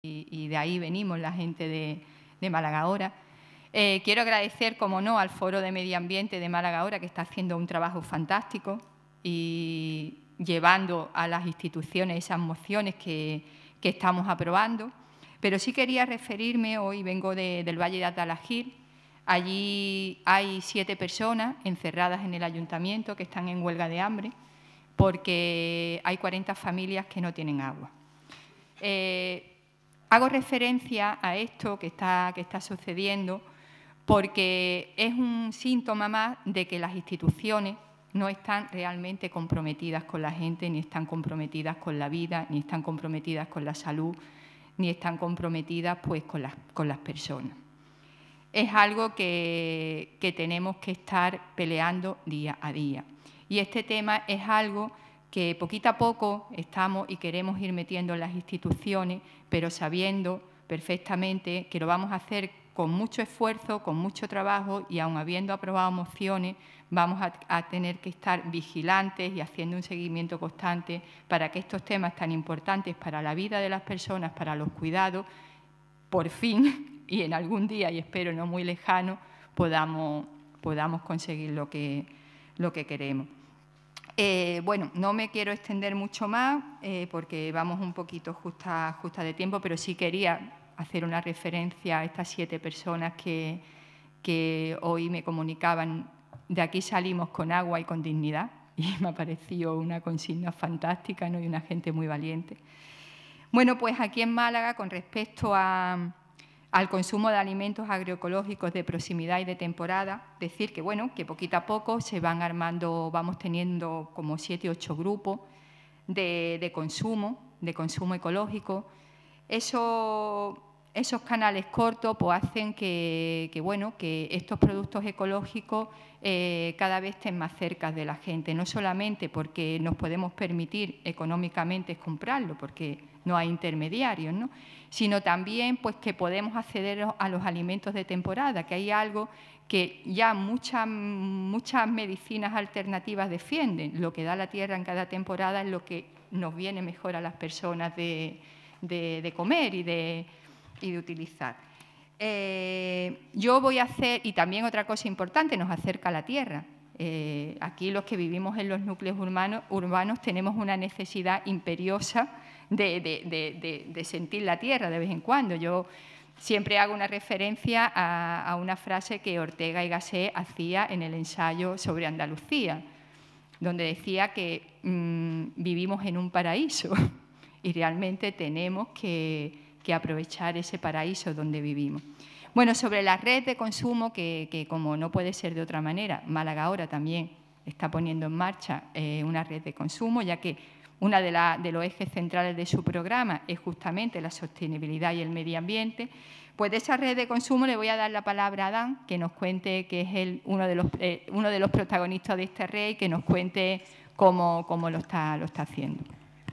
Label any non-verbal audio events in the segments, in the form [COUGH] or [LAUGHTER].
y, de ahí venimos la gente de, Málaga Ahora. Eh, quiero agradecer, como no, al Foro de Medio Ambiente de Málaga Ahora, que está haciendo un trabajo fantástico y llevando a las instituciones esas mociones que, estamos aprobando. Pero sí quería referirme, hoy vengo del Valle de Atalajir, allí hay siete personas encerradas en el ayuntamiento que están en huelga de hambre porque hay 40 familias que no tienen agua. Eh, Hago referencia a esto que está, que está sucediendo porque es un síntoma más de que las instituciones no están realmente comprometidas con la gente, ni están comprometidas con la vida, ni están comprometidas con la salud, ni están comprometidas pues, con, las, personas. Es algo que, que tenemos que estar peleando día a día. Y este tema es algo que poquito a poco estamos y queremos ir metiendo en las instituciones, pero sabiendo perfectamente que lo vamos a hacer con mucho esfuerzo, con mucho trabajo y aun habiendo aprobado mociones, vamos a, tener que estar vigilantes y haciendo un seguimiento constante para que estos temas tan importantes para la vida de las personas, para los cuidados, por fin [LAUGHS] y en algún día, y espero no muy lejano, podamos, podamos conseguir lo que, lo que queremos. Eh, bueno, no me quiero extender mucho más eh, porque vamos un poquito justa, justa de tiempo, pero sí quería hacer una referencia a estas siete personas que, hoy me comunicaban. De aquí salimos con agua y con dignidad [LAUGHS] y me ha parecido una consigna fantástica ¿no? y una gente muy valiente. Bueno, pues aquí en Málaga, con respecto a, al consumo de alimentos agroecológicos de proximidad y de temporada, decir que bueno, que poquito a poco se van armando, vamos teniendo como siete, ocho grupos de, de consumo, de consumo ecológico. Eso esos canales cortos pues, hacen que, bueno, que estos productos ecológicos eh, cada vez estén más cerca de la gente, no solamente porque nos podemos permitir económicamente comprarlo, porque no hay intermediarios, sino también pues, que podemos acceder a los alimentos de temporada, que hay algo que ya muchas, muchas medicinas alternativas defienden. Lo que da la tierra en cada temporada es lo que nos viene mejor a las personas de, de comer y de, y de utilizar. Eh, yo voy a hacer, y también otra cosa importante, nos acerca a la tierra. Eh, aquí los que vivimos en los núcleos urbanos, tenemos una necesidad imperiosa de, sentir la tierra de vez en cuando. Yo siempre hago una referencia a, una frase que Ortega y Gasset hacía en el ensayo sobre Andalucía, donde decía que mm, vivimos en un paraíso [LAUGHS] y realmente tenemos que que aprovechar ese paraíso donde vivimos. Bueno, sobre la red de consumo, que, como no puede ser de otra manera, Málaga ahora también está poniendo en marcha eh, una red de consumo, ya que uno de, los ejes centrales de su programa es justamente la sostenibilidad y el medio ambiente. Pues de esa red de consumo le voy a dar la palabra a Dan, que nos cuente, que es el, uno, de los, eh, uno de los protagonistas de esta red, y que nos cuente cómo, cómo lo, está, lo está haciendo.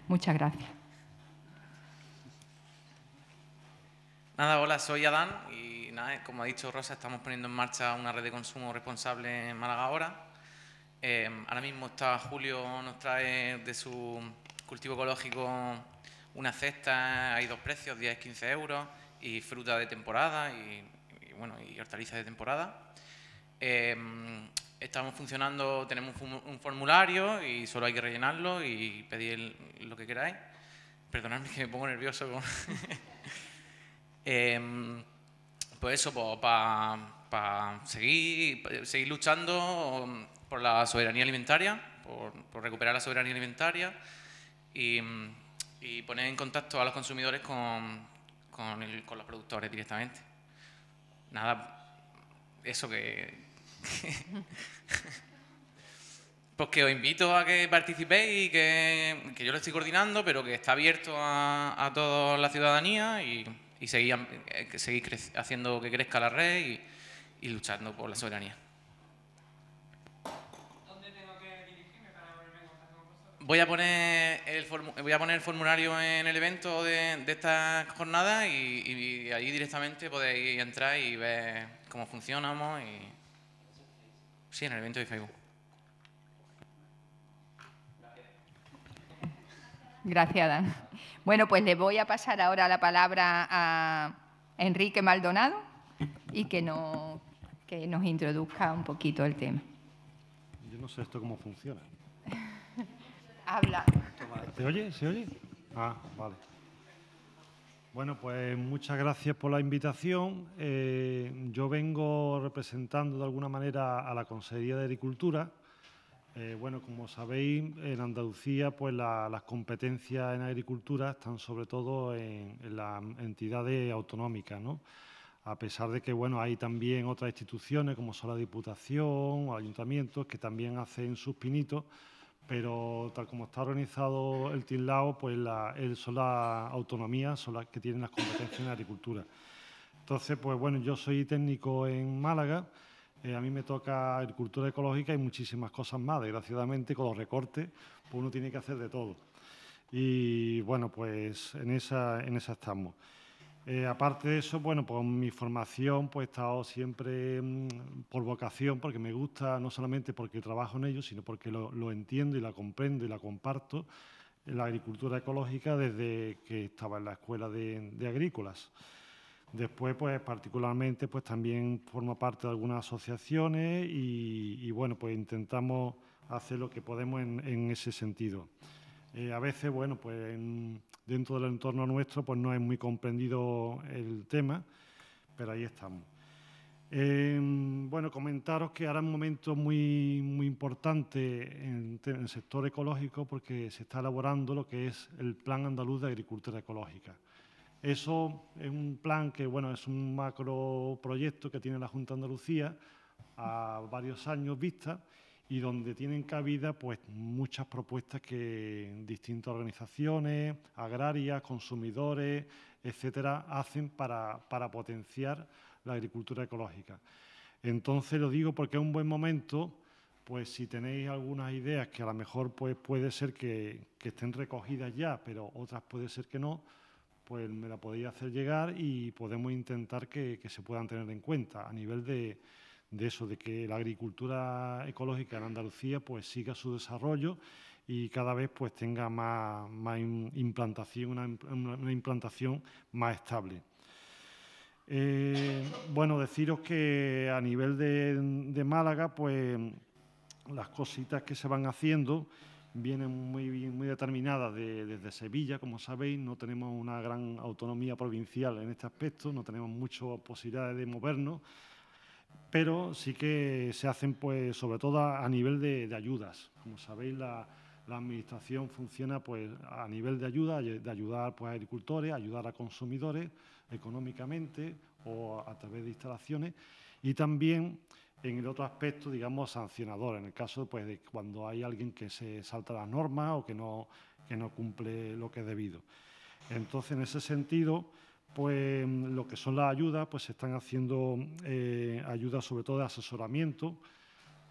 Muchas gracias. Nada, hola, soy Adán y nada, como ha dicho Rosa, estamos poniendo en marcha una red de consumo responsable en Málaga ahora. Em, ahora mismo está Julio, nos trae de su cultivo ecológico una cesta, hay dos precios, 10, 15 euros, y fruta de temporada y, bueno, y hortalizas de temporada. Em, estamos funcionando, tenemos un, formulario y solo hay que rellenarlo y pedir lo que queráis. Perdonadme que me pongo nervioso. Con [LAUGHS] Em, pues eso, para seguir, luchando mm, por la soberanía alimentaria, por, recuperar la soberanía alimentaria mm, y, poner en contacto a los consumidores con, los productores directamente. Nada, eso que... [LAUGHS] pues que os invito a que participéis que, yo lo estoy coordinando, pero que está abierto a toda la ciudadanía y y seguir, eh, seguir haciendo que crezca la red y, luchando por la soberanía. Voy a poner el, voy a poner el formulario en el evento de, esta jornada y, allí directamente podéis entrar y ver cómo funcionamos. Y... Sí, en el evento de Facebook. Gracias, Dan. Bueno, pues le voy a pasar ahora la palabra a Enrique Maldonado y que, nos introduzca un poquito el tema. Yo no sé esto cómo funciona. [LAUGHS] Habla. ¿Se oye? ¿Se oye? Ah, vale. Bueno, pues muchas gracias por la invitación. Eh, yo vengo representando de alguna manera a la Consejería de Agricultura eh, bueno, como sabéis, en Andalucía pues las competencias en agricultura están sobre todo en, las entidades autonómicas, ¿no? A pesar de que bueno, hay también otras instituciones como son la Diputación o ayuntamientos que también hacen sus pinitos, pero tal como está organizado el TINLAO, pues son las autonomías, son las que tienen las competencias en agricultura. Entonces, pues bueno, yo soy técnico en Málaga. Eh, a mí me toca agricultura ecológica y muchísimas cosas más. Desgraciadamente, con los recortes, pues uno tiene que hacer de todo. Y bueno, pues en esa, estamos. Eh, aparte de eso, bueno, pues mi formación, pues he estado siempre mm, por vocación, porque me gusta, no solamente porque trabajo en ello, sino porque lo, entiendo y la comprendo y la comparto, la agricultura ecológica desde que estaba en la escuela de agrícolas. Después, pues particularmente, pues también forma parte de algunas asociaciones y, bueno, pues intentamos hacer lo que podemos en, ese sentido. Eh, a veces, bueno, pues dentro del entorno nuestro, pues no es muy comprendido el tema, pero ahí estamos. Eh, bueno, comentaros que ahora es un momento muy, importante en, el sector ecológico porque se está elaborando lo que es el Plan Andaluz de Agricultura Ecológica. Eso es un plan que, bueno, es un macroproyecto que tiene la Junta de Andalucía a varios años vista y donde tienen cabida pues muchas propuestas que distintas organizaciones, agrarias, consumidores, etcétera, hacen para, potenciar la agricultura ecológica. Entonces lo digo porque es un buen momento, pues si tenéis algunas ideas que a lo mejor pues, puede ser que estén recogidas ya, pero otras puede ser que no, pues me la podéis hacer llegar y podemos intentar que, se puedan tener en cuenta a nivel de, eso, de que la agricultura ecológica en Andalucía pues siga su desarrollo y cada vez pues tenga más, implantación, una, implantación más estable. Eh, bueno, deciros que a nivel de, de Málaga, pues las cositas que se van haciendo, vienen muy, muy determinadas desde Sevilla, como sabéis, no tenemos una gran autonomía provincial en este aspecto, no tenemos muchas posibilidades de movernos, pero sí que se hacen, pues, sobre todo a nivel de, ayudas. Como sabéis, la, administración funciona pues, a nivel de ayuda, de ayudar pues, a agricultores, ayudar a consumidores económicamente o a, a través de instalaciones y también en el otro aspecto, digamos, sancionador, en el caso pues, de cuando hay alguien que se salta las normas o que no, no cumple lo que es debido. Entonces, en ese sentido, pues lo que son las ayudas, pues se están haciendo eh, ayudas sobre todo de asesoramiento,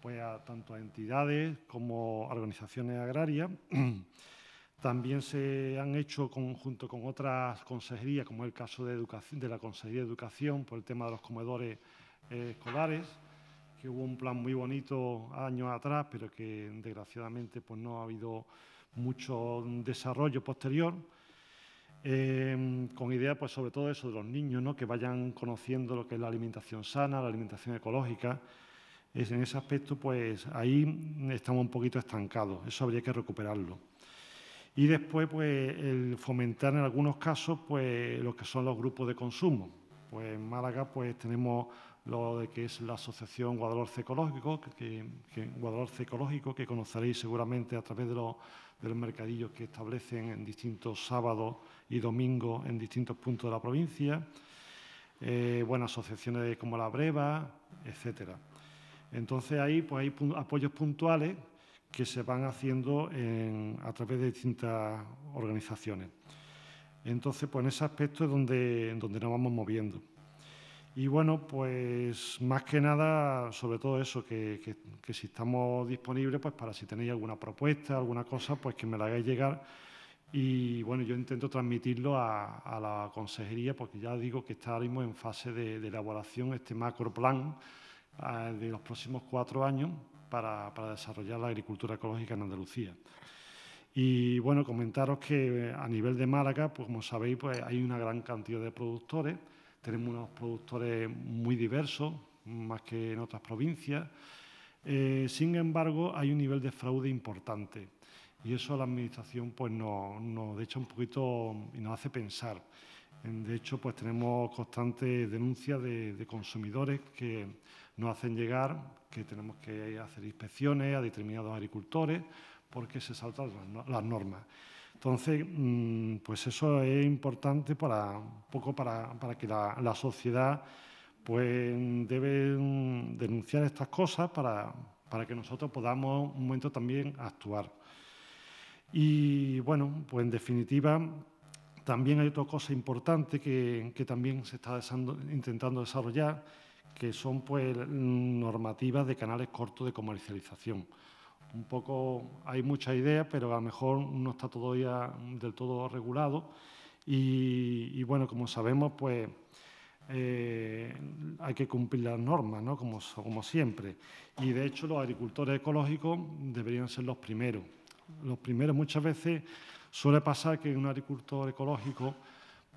pues a, tanto a entidades como organizaciones agrarias. [CLEARS THROAT] También se han hecho junto con otras consejerías, como el caso de, educación, de la Consejería de Educación, por el tema de los comedores eh, escolares que hubo un plan muy bonito años atrás, pero que desgraciadamente pues, no ha habido mucho desarrollo posterior. Eh, con idea, pues sobre todo eso de los niños, ¿no? que vayan conociendo lo que es la alimentación sana, la alimentación ecológica. Es, en ese aspecto, pues ahí estamos un poquito estancados, eso habría que recuperarlo. Y después, pues, el fomentar en algunos casos, pues, lo que son los grupos de consumo. Pues en Málaga, pues, tenemos lo de que es la Asociación Guadalhorce Ecológico, que, Ecológico, que conoceréis seguramente a través de, los mercadillos que establecen en distintos sábados y domingos en distintos puntos de la provincia, eh, bueno, asociaciones como La Breva, etcétera. Entonces, ahí pues, hay apoyos puntuales que se van haciendo a través de distintas organizaciones. Entonces, pues en ese aspecto es donde, donde nos vamos moviendo. Y bueno, pues más que nada, sobre todo eso, que, si estamos disponibles, pues para si tenéis alguna propuesta, alguna cosa, pues que me la hagáis llegar. Y bueno, yo intento transmitirlo a, la consejería, porque ya digo que está ahora mismo en fase de, elaboración este macro plan ah, de los próximos cuatro años para, para desarrollar la agricultura ecológica en Andalucía. Y bueno, comentaros que a nivel de Málaga, pues como sabéis, pues hay una gran cantidad de productores tenemos unos productores muy diversos, más que en otras provincias. Eh, sin embargo, hay un nivel de fraude importante y eso la Administración pues, nos, echa un poquito y nos hace pensar. De hecho, pues tenemos constantes denuncias de, de, consumidores que nos hacen llegar que tenemos que hacer inspecciones a determinados agricultores porque se saltan las normas. Entonces, mm, pues eso es importante para, poco para, que la, sociedad pues, debe mm, denunciar estas cosas para, que nosotros podamos un momento también actuar. Y bueno, pues en definitiva, también hay otra cosa importante que, también se está intentando desarrollar, que son pues normativas de canales cortos de comercialización un poco hay mucha ideas, pero a lo mejor no está todavía del todo regulado. Y, bueno, como sabemos, pues eh, hay que cumplir las normas, ¿no? como, siempre. Y de hecho los agricultores ecológicos deberían ser los primeros. Los primeros muchas veces suele pasar que un agricultor ecológico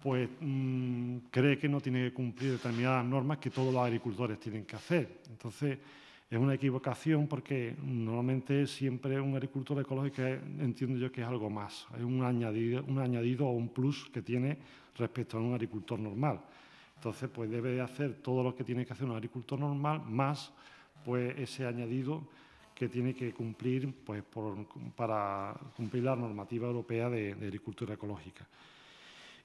pues mm, cree que no tiene que cumplir determinadas normas que todos los agricultores tienen que hacer. Entonces, es una equivocación porque normalmente siempre un agricultor ecológico entiendo yo que es algo más, es un añadido, un añadido o un plus que tiene respecto a un agricultor normal. Entonces, pues debe de hacer todo lo que tiene que hacer un agricultor normal, más pues ese añadido que tiene que cumplir pues, para cumplir la normativa europea de, de agricultura ecológica.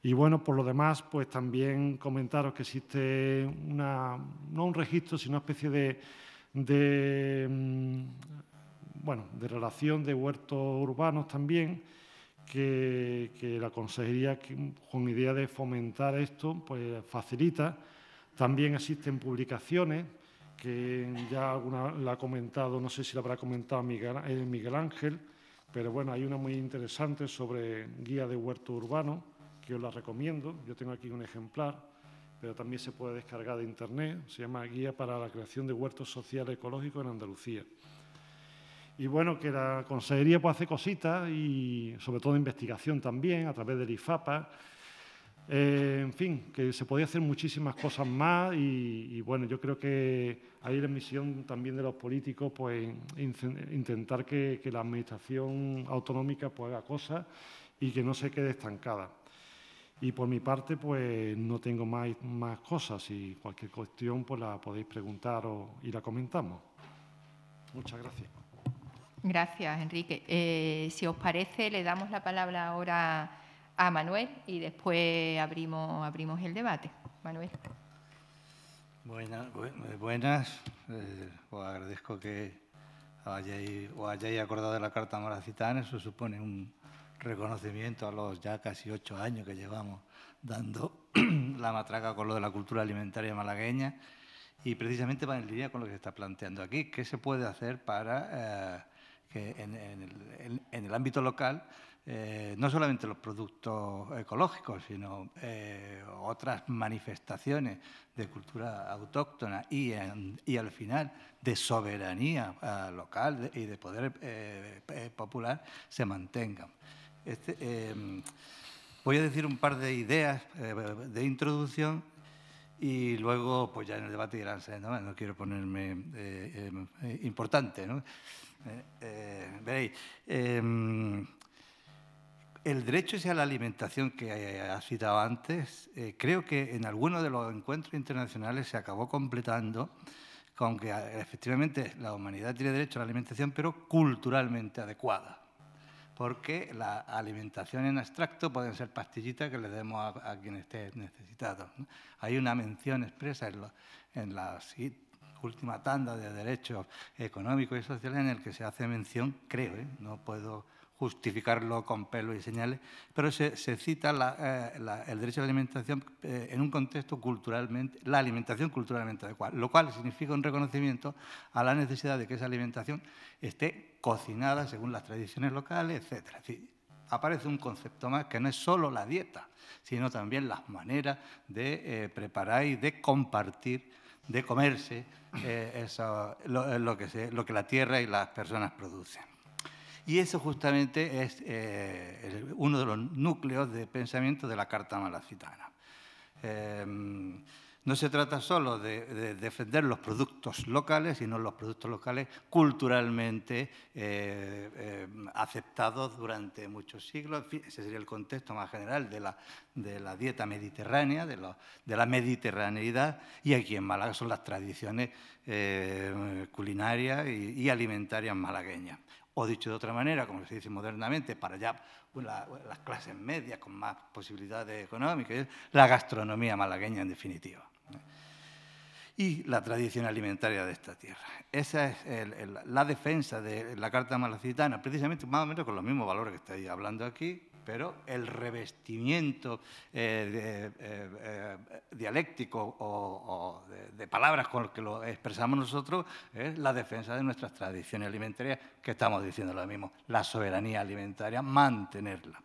Y bueno, por lo demás, pues también comentaros que existe una, no un registro, sino una especie de, de, mm, bueno, de relación de huertos urbanos también, que, la consejería, con idea de fomentar esto, pues facilita. También existen publicaciones que ya alguna la ha comentado, no sé si la habrá comentado Miguel, eh, Ángel, pero bueno, hay una muy interesante sobre guía de huerto urbano, que os la recomiendo, yo tengo aquí un ejemplar, pero también se puede descargar de Internet, se llama Guía para la creación de huertos sociales ecológicos en Andalucía. Y bueno, que la Consejería pues, hace cositas y sobre todo investigación también a través del IFAPA. Eh, en fin, que se podía hacer muchísimas cosas más y, bueno, yo creo que ahí la misión también de los políticos, pues intentar que, la administración autonómica pues, haga cosas y que no se quede estancada. Y por mi parte, pues no tengo más, más cosas y cualquier cuestión pues la podéis preguntar o, y la comentamos. Muchas gracias. Gracias, Enrique. Eh, si os parece, le damos la palabra ahora a Manuel y después abrimos, abrimos el debate. Manuel. Buenas, eh, os agradezco que hayáis, os hayáis acordado de la Carta moracitana. Eso supone un, reconocimiento a los ya casi ocho años que llevamos dando [CLEARS THROAT] la matraca con lo de la cultura alimentaria malagueña y precisamente va en línea con lo que se está planteando aquí. ¿Qué se puede hacer para eh, que en, el, ámbito local eh, no solamente los productos ecológicos, sino eh, otras manifestaciones de cultura autóctona y al final de soberanía local y de poder popular se mantengan? Este, em, voy a decir un par de ideas eh, de introducción y luego pues ya en el debate irán, ¿no? no quiero ponerme eh, em, eh, importante. ¿no? veréis, em, el derecho a la alimentación que ha citado antes, creo que en alguno de los encuentros internacionales se acabó completando con que efectivamente la humanidad tiene derecho a la alimentación, pero culturalmente adecuada porque la alimentación en extracto pueden ser pastillitas que le demos a, quien esté necesitado. Hay una mención expresa en, la última tanda de derechos económicos y sociales en el que se hace mención, creo, ¿eh? no puedo justificarlo con pelos y señales, pero se, cita eh, el derecho a la alimentación eh, en un contexto culturalmente, la alimentación culturalmente adecuada, lo cual significa un reconocimiento a la necesidad de que esa alimentación esté cocinada según las tradiciones locales, etcétera. Es aparece un concepto más que no es solo la dieta, sino también las maneras de eh, preparar y de compartir, de comerse eso, lo que la tierra y las personas producen. Y eso justamente es eh, uno de los núcleos de pensamiento de la Carta Malacitana. Em, no se trata solo de, defender los productos locales, sino los productos locales culturalmente eh, em, aceptados durante muchos siglos. ese sería el contexto más general de la, dieta mediterránea, de, la mediterraneidad. Y aquí en Málaga son las tradiciones eh, culinarias y, alimentarias malagueñas. O dicho de otra manera, como se dice modernamente, para ya pues, las clases medias con más posibilidades económicas, la gastronomía malagueña en definitiva. Y la tradición alimentaria de esta tierra. Esa es la defensa de la Carta Malacitana, precisamente más o menos con los mismos valores que estáis hablando aquí, pero el revestimiento eh, eh, eh, dialéctico o, de, palabras con las que lo expresamos nosotros es la defensa de nuestras tradiciones alimentarias, que estamos diciendo lo mismo, la soberanía alimentaria, mantenerla.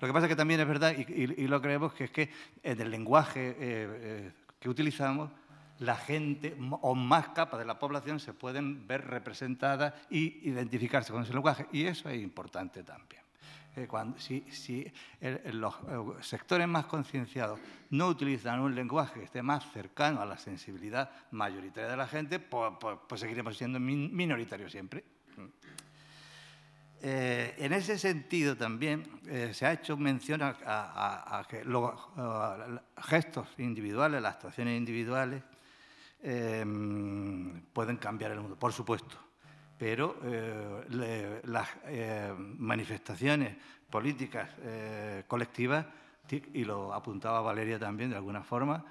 Lo que pasa es que también es verdad, y, lo creemos, que es que en el lenguaje que utilizamos la gente o más capas de la población se pueden ver representadas e identificarse con ese lenguaje. Y eso es importante también si, los eh, sectores más concienciados no utilizan un lenguaje que esté más cercano a la sensibilidad mayoritaria de la gente, pues, seguiremos siendo minoritarios siempre. Mm. Eh, en ese sentido también eh, se ha hecho mención a que los gestos individuales, las actuaciones individuales, pueden cambiar el mundo, por supuesto pero eh, las eh, manifestaciones políticas eh, colectivas, y lo apuntaba Valeria también de alguna forma,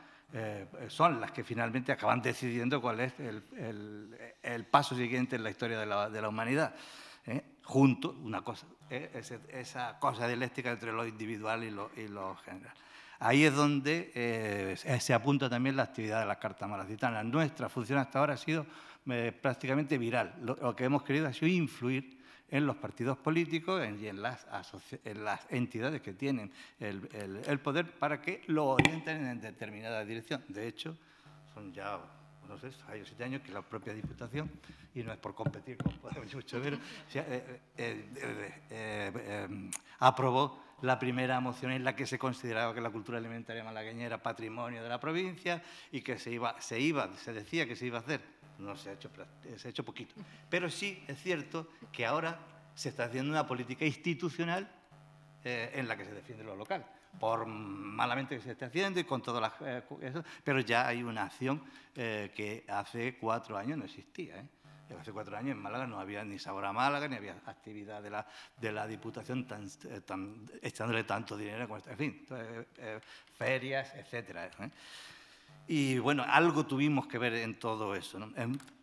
son las que finalmente acaban decidiendo cuál es el, paso siguiente en la historia de la, humanidad. Junto, una cosa, esa cosa dialéctica entre lo individual y y lo general. Ahí es donde eh, se apunta también la actividad de la carta maracitanas. Nuestra función hasta ahora ha sido eh, prácticamente viral. Lo, que hemos querido ha sido influir en los partidos políticos y en las, entidades que tienen el, poder para que lo orienten en determinada dirección. De hecho, son ya no sé, hay siete años que la propia Diputación, y no es por competir con mucho menos, eh, aprobó la primera moción en la que se consideraba que la cultura alimentaria malagueña era patrimonio de la provincia y que se iba, se se decía que se iba a hacer. No se ha hecho, se ha hecho poquito. Pero sí es cierto que ahora se está haciendo una política institucional eh, en la que se defiende lo local por malamente que se esté haciendo y con todas las... Eh, pero ya hay una acción eh, que hace cuatro años no existía. ¿eh? hace cuatro años en Málaga no había ni sabor a Málaga, ni había actividad de la, de Diputación eh, echándole tanto dinero como En fin, ferias, etc. ¿eh? Y bueno, algo tuvimos que ver en todo eso.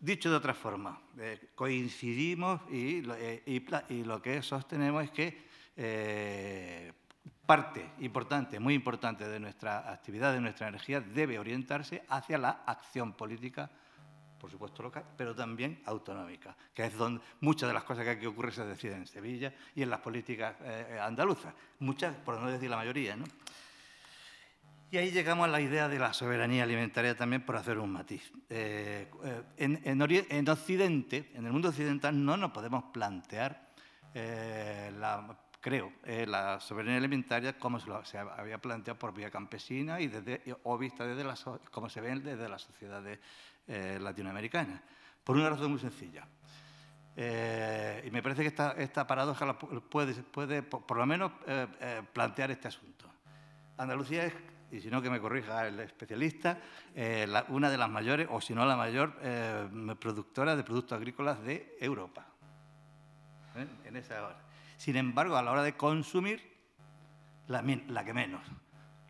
dicho de otra forma, eh, coincidimos y, y, lo que sostenemos es que parte importante, muy importante de nuestra actividad, de nuestra energía, debe orientarse hacia la acción política por supuesto local, pero también autonómica, que es donde muchas de las cosas que aquí ocurren se deciden en Sevilla y en las políticas eh, eh, andaluzas, muchas, por no decir la mayoría. ¿no? Y ahí llegamos a la idea de la soberanía alimentaria también por hacer un matiz. Eh, en, Occidente, en el mundo occidental, no nos podemos plantear la creo, eh, la soberanía alimentaria como se, había planteado por vía campesina y desde, o vista desde la, como se ven desde las sociedades eh, latinoamericanas, por una razón muy sencilla. Eh, y me parece que esta, esta paradoja puede, puede por, lo menos plantear este asunto. Andalucía es, y si no que me corrija el especialista, una de las mayores, o si no la mayor, productora de productos agrícolas de Europa, en esa hora sin embargo, a la hora de consumir, la, que menos.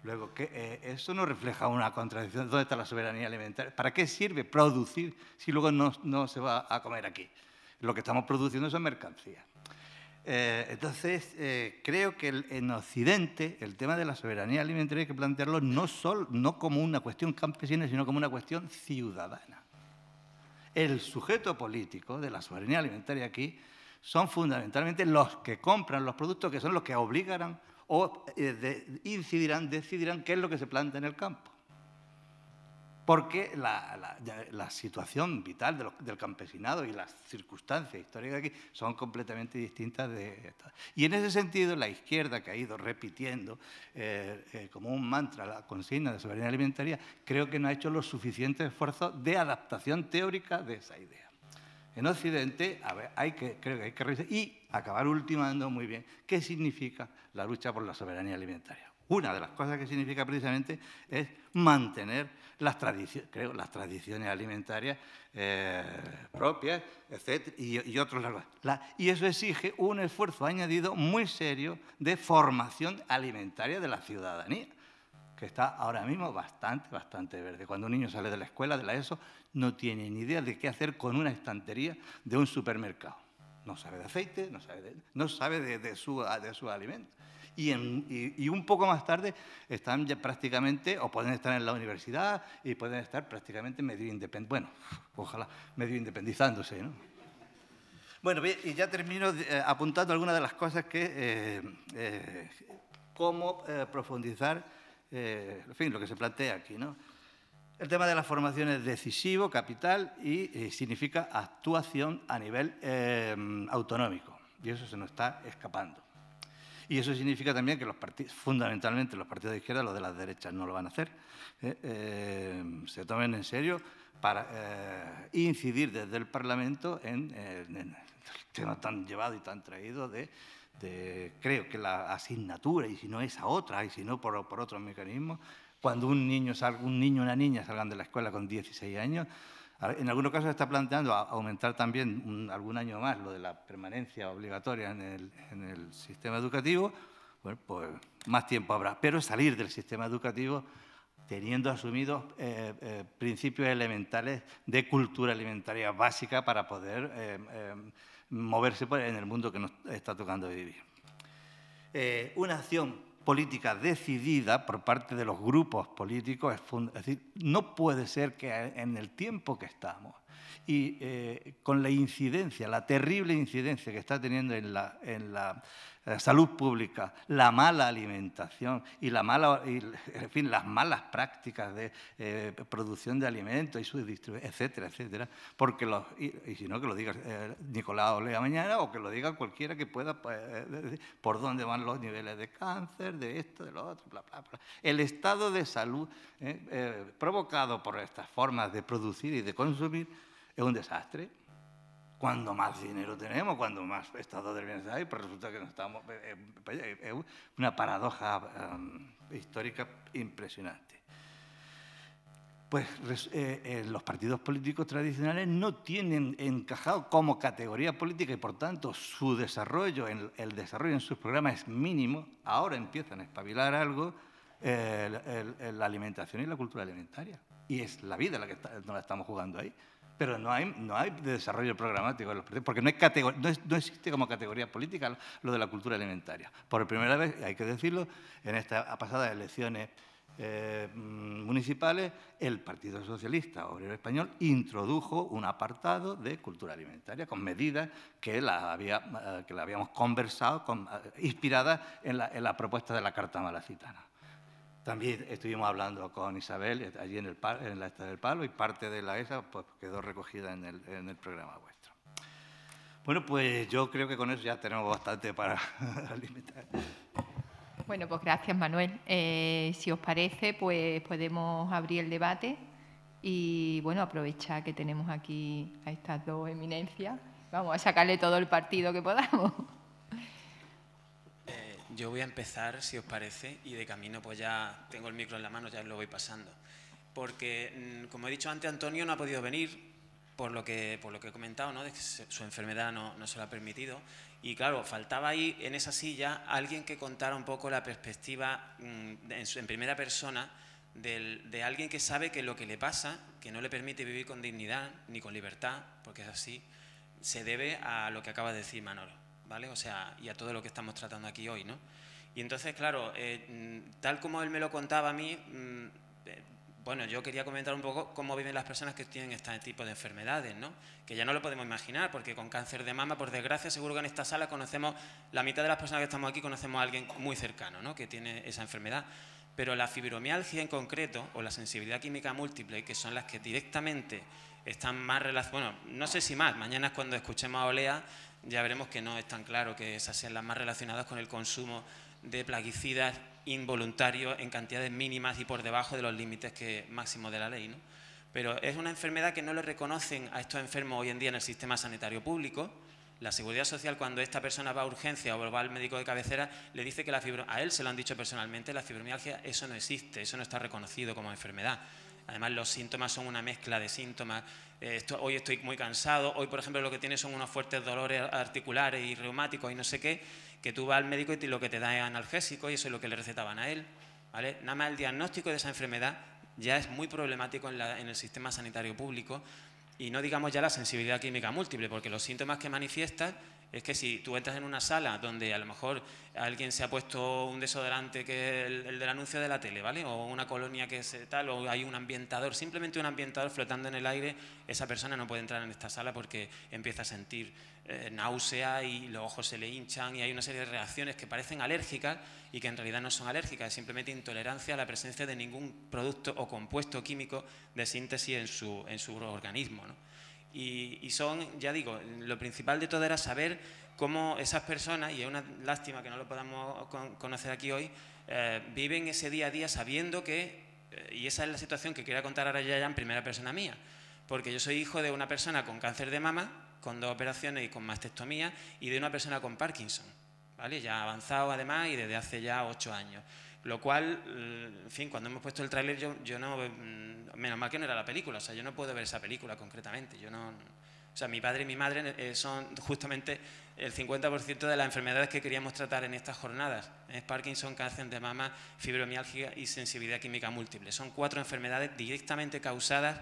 Luego, que eh, eso no refleja una contradicción. ¿Dónde está la soberanía alimentaria? ¿Para qué sirve producir si luego no, se va a comer aquí? Lo que estamos produciendo son mercancías. Eh, entonces, eh, creo que en Occidente el tema de la soberanía alimentaria hay que plantearlo no, solo, no como una cuestión campesina, sino como una cuestión ciudadana. El sujeto político de la soberanía alimentaria aquí son fundamentalmente los que compran los productos, que son los que obligarán o eh, incidirán, decidirán qué es lo que se planta en el campo. Porque la, situación vital del campesinado y las circunstancias históricas aquí son completamente distintas de Y en ese sentido, la izquierda que ha ido repitiendo eh, eh, como un mantra la consigna de soberanía alimentaria, creo que no ha hecho los suficientes esfuerzos de adaptación teórica de esa idea en Occidente, a ver, hay que, creo que hay que revisar y acabar ultimando muy bien qué significa la lucha por la soberanía alimentaria. Una de las cosas que significa precisamente es mantener las, tradiciones, creo, las tradiciones alimentarias eh, propias, etcétera, y, otros Y eso exige un esfuerzo añadido muy serio de formación alimentaria de la ciudadanía que está ahora mismo bastante, bastante verde. Cuando un niño sale de la escuela, de la ESO, no tiene ni idea de qué hacer con una estantería de un supermercado. No sabe de aceite, no sabe de, no sabe de, de su, de su alimento. Y, en, y, un poco más tarde están ya prácticamente, o pueden estar en la universidad y pueden estar prácticamente medio independientes, bueno, ojalá, medio independizándose, ¿no? Bueno, y ya termino eh, apuntando algunas de las cosas que, eh, eh, cómo profundizar eh, en fin, lo que se plantea aquí. ¿no? El tema de la formación es decisivo, capital y eh, significa actuación a nivel em, autonómico. Y eso se nos está escapando. Y eso significa también que los partidos, fundamentalmente los partidos de izquierda, los de las derechas no lo van a hacer, eh, em, se tomen en serio para incidir desde el Parlamento en, en el tema tan llevado y tan traído de creo que la asignatura, y si no esa otra, y si no por, otros mecanismos, cuando un niño, un niño o una niña salgan de la escuela con 16 años, en algunos casos se está planteando aumentar también algún año más lo de la permanencia obligatoria en el, sistema educativo, pues más tiempo habrá. Pero salir del sistema educativo teniendo asumidos eh, eh, principios elementales de cultura alimentaria básica para poder eh, moverse en el mundo que nos está tocando vivir. Eh, una acción política decidida por parte de los grupos políticos es, es decir, no puede ser que en el tiempo que estamos y eh, con la incidencia, la terrible incidencia que está teniendo en la, en la salud pública, la mala alimentación y, la mala, y, en fin, las malas prácticas de eh, producción de alimentos y su distribución, etcétera, etcétera. Porque y, si no, que lo diga eh, Nicolás Olea mañana o que lo diga cualquiera que pueda pues, por dónde van los niveles de cáncer, de esto, de lo otro, bla, bla, bla. El estado de salud provocado por estas formas de producir y de consumir es un desastre. Cuando más dinero tenemos, cuando más estado de bienestar hay, pues resulta que no estamos... Eh, eh, pues, eh, es una paradoja em, histórica impresionante. Pues los partidos políticos tradicionales no tienen encajado como categoría política y por tanto su desarrollo, el, desarrollo en sus programas es mínimo. Ahora empiezan a espabilar algo, la alimentación y la cultura alimentaria. Y es la vida la que nos la estamos jugando ahí pero no hay, no hay desarrollo programático en los partidos, porque no, no, existe como categoría política lo, de la cultura alimentaria. Por primera vez, hay que decirlo, en estas pasadas elecciones eh, mm, municipales, el Partido Socialista Obrero Español introdujo un apartado de cultura alimentaria con medidas que la, eh, que la habíamos conversado, eh, inspiradas en la propuesta de la Carta Malacitana. También estuvimos hablando con Isabel eh, allí en, el, en la Esta del Palo y parte de la ESA pues, quedó recogida en el, en el programa vuestro. Bueno, pues yo creo que con eso ya tenemos bastante para [LAUGHS] alimentar. Bueno, pues gracias, Manuel. Eh, si os parece, pues podemos abrir el debate y, bueno, aprovechar que tenemos aquí a estas dos eminencias. Vamos a sacarle todo el partido que podamos. [LAUGHS] Yo voy a empezar, si os parece, y de camino pues ya tengo el micro en la mano, ya lo voy pasando. Porque, mm, como he dicho antes, Antonio no ha podido venir por lo que, por lo que he comentado, ¿no? de que su enfermedad no, se lo ha permitido. Y claro, faltaba ahí en esa silla alguien que contara un poco la perspectiva mm, en, primera persona de alguien que sabe que lo que le pasa, que no le permite vivir con dignidad ni con libertad, porque es así, se debe a lo que acaba de decir Manolo. ¿vale? O sea, y a todo lo que estamos tratando aquí hoy, ¿no? Y entonces, claro, eh, mm, tal como él me lo contaba a mí, mm, eh, bueno, yo quería comentar un poco cómo viven las personas que tienen este tipo de enfermedades, ¿no? Que ya no lo podemos imaginar, porque con cáncer de mama, por desgracia, seguro que en esta sala conocemos, la mitad de las personas que estamos aquí conocemos a alguien muy cercano, ¿no? Que tiene esa enfermedad. Pero la fibromialgia en concreto, o la sensibilidad química múltiple, que son las que directamente están más relacionadas, bueno, no sé si más, mañana es cuando escuchemos a Olea, ya veremos que no es tan claro que esas sean las más relacionadas con el consumo de plaguicidas involuntarios en cantidades mínimas y por debajo de los límites que, máximos de la ley. Pero es una enfermedad que no le reconocen a estos enfermos hoy en día en el sistema sanitario público. La seguridad social, cuando esta persona va a urgencia o va al médico de cabecera, le dice que la fibromialgia, a él se lo han dicho personalmente, la fibromialgia, eso no existe, eso no está reconocido como enfermedad. Además, los síntomas son una mezcla de síntomas. Eh, hoy estoy muy cansado, hoy, por ejemplo, lo que tiene son unos fuertes dolores articulares y reumáticos y no sé qué, que tú vas al médico y te, lo que te da es analgésico y eso es lo que le recetaban a él. ¿vale? Nada más el diagnóstico de esa enfermedad ya es muy problemático en el sistema sanitario público y no digamos ya la sensibilidad química múltiple, porque los síntomas que manifiestas es que si tú entras en una sala donde a lo mejor alguien se ha puesto un desodorante que es el, el del anuncio de la tele, ¿vale? O una colonia que es tal, o hay un ambientador, simplemente un ambientador flotando en el aire, esa persona no puede entrar en esta sala porque empieza a sentir eh, náusea y los ojos se le hinchan y hay una serie de reacciones que parecen alérgicas y que en realidad no son alérgicas, es simplemente intolerancia a la presencia de ningún producto o compuesto químico de síntesis en su, en su organismo. Y, son, ya digo, lo principal de todo era saber cómo esas personas, y es una lástima que no lo podamos conocer aquí hoy, eh, viven ese día a día sabiendo que, eh, y esa es la situación que quería contar ahora ya en primera persona mía, porque yo soy hijo de una persona con cáncer de mama, con dos operaciones y con mastectomía, y de una persona con Parkinson, ¿vale? Ya avanzado además y desde hace ya ocho años. Lo cual, mm, en fin, cuando hemos puesto el tráiler yo, yo, no... Mm, menos mal que no era la película, o sea, yo no puedo ver esa película concretamente, yo no... O sea, mi padre y mi madre eh, son justamente el 50% de las enfermedades que queríamos tratar en estas jornadas. Es Parkinson, cáncer de mama, fibromialgia y sensibilidad química múltiple. Son cuatro enfermedades directamente causadas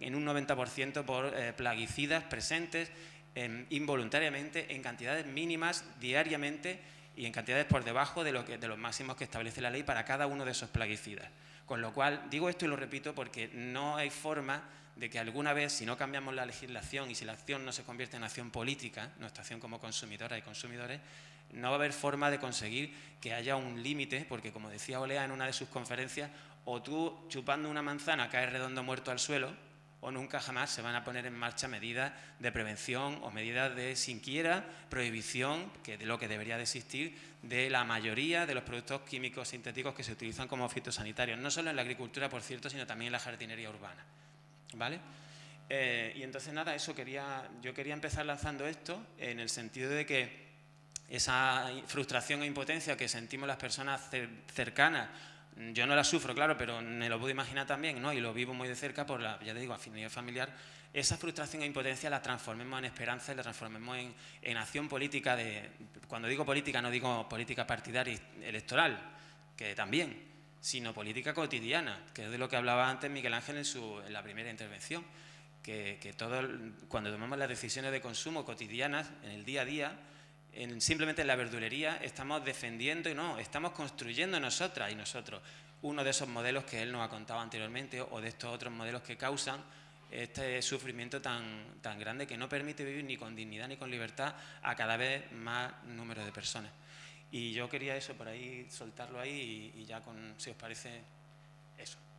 en un 90% por eh, plaguicidas presentes em, involuntariamente en cantidades mínimas diariamente y en cantidades por debajo de, lo que, de los máximos que establece la ley para cada uno de esos plaguicidas. Con lo cual, digo esto y lo repito porque no hay forma de que alguna vez, si no cambiamos la legislación y si la acción no se convierte en acción política, nuestra acción como consumidora y consumidores, no va a haber forma de conseguir que haya un límite, porque como decía Olea en una de sus conferencias, o tú chupando una manzana caes redondo muerto al suelo, o nunca jamás se van a poner en marcha medidas de prevención o medidas de siquiera prohibición, que es lo que debería de existir, de la mayoría de los productos químicos sintéticos que se utilizan como fitosanitarios, no solo en la agricultura, por cierto, sino también en la jardinería urbana. ¿Vale? Eh, y entonces, nada, eso quería, yo quería empezar lanzando esto en el sentido de que esa frustración e impotencia que sentimos las personas cercanas Mm, yo no la sufro, claro, pero me lo puedo imaginar también, ¿no? Y lo vivo muy de cerca por la, ya te digo, afinidad familiar. Esa frustración e impotencia la transformemos en esperanza y la transformemos en, en acción política. De, cuando digo política, no digo política partidaria electoral, que también, sino política cotidiana, que es de lo que hablaba antes Miguel Ángel en, su, en la primera intervención. Que, que todo, cuando tomamos las decisiones de consumo cotidianas, en el día a día, simplemente en la verdulería, estamos defendiendo y no, estamos construyendo nosotras y nosotros uno de esos modelos que él nos ha contado anteriormente o de estos otros modelos que causan este sufrimiento tan, tan grande que no permite vivir ni con dignidad ni con libertad a cada vez más número de personas. Y yo quería eso por ahí, soltarlo ahí y, y ya con, si os parece, eso.